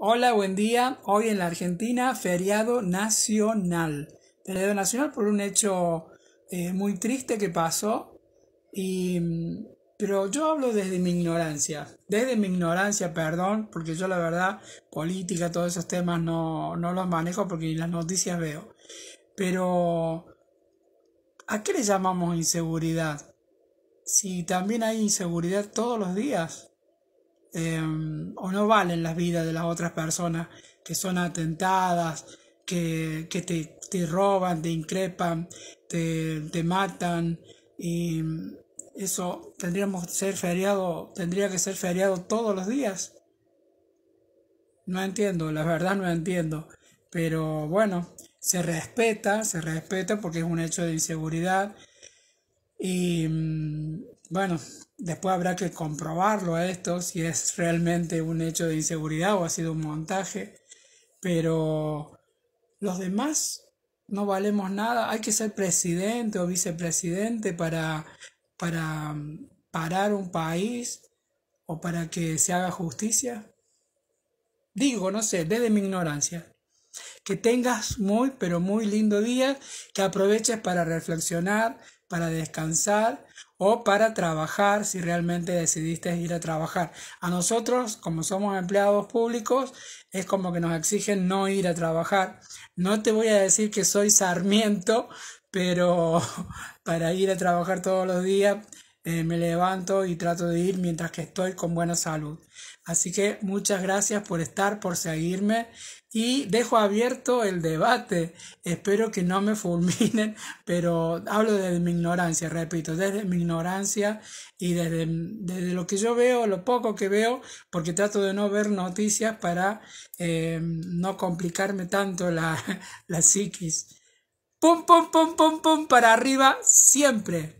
Hola, buen día. Hoy en la Argentina, feriado nacional. Feriado nacional por un hecho eh, muy triste que pasó. Y, pero yo hablo desde mi ignorancia. Desde mi ignorancia, perdón, porque yo la verdad, política, todos esos temas no, no los manejo porque las noticias veo. Pero, ¿a qué le llamamos inseguridad? Si también hay inseguridad todos los días. Eh, o no valen las vidas de las otras personas que son atentadas, que, te, roban, te increpan, te, matan. Y eso tendríamos que ser feriado, tendría que ser feriado todos los días. No entiendo, la verdad no entiendo. Pero bueno, se respeta, se respeta porque es un hecho de inseguridad. Y bueno, después habrá que comprobarlo a esto, si es realmente un hecho de inseguridad o ha sido un montaje, pero los demás no valemos nada, hay que ser presidente o vicepresidente para, para mm, parar un país o para que se haga justicia. Digo, no sé, desde mi ignorancia. Que tengas muy, pero muy lindo día, que aproveches para reflexionar, para descansar o para trabajar si realmente decidiste ir a trabajar. A nosotros, como somos empleados públicos, es como que nos exigen no ir a trabajar. No te voy a decir que soy Sarmiento, pero para ir a trabajar todos los días eh, me levanto y trato de ir mientras que estoy con buena salud. Así que muchas gracias por estar, por seguirme y dejo abierto el debate. Espero que no me fulminen, pero hablo desde mi ignorancia, repito, desde mi ignorancia y desde, desde lo que yo veo, lo poco que veo, porque trato de no ver noticias para eh, no complicarme tanto la, la psiquis. Pum, pum, pum, pum, pum, para arriba siempre.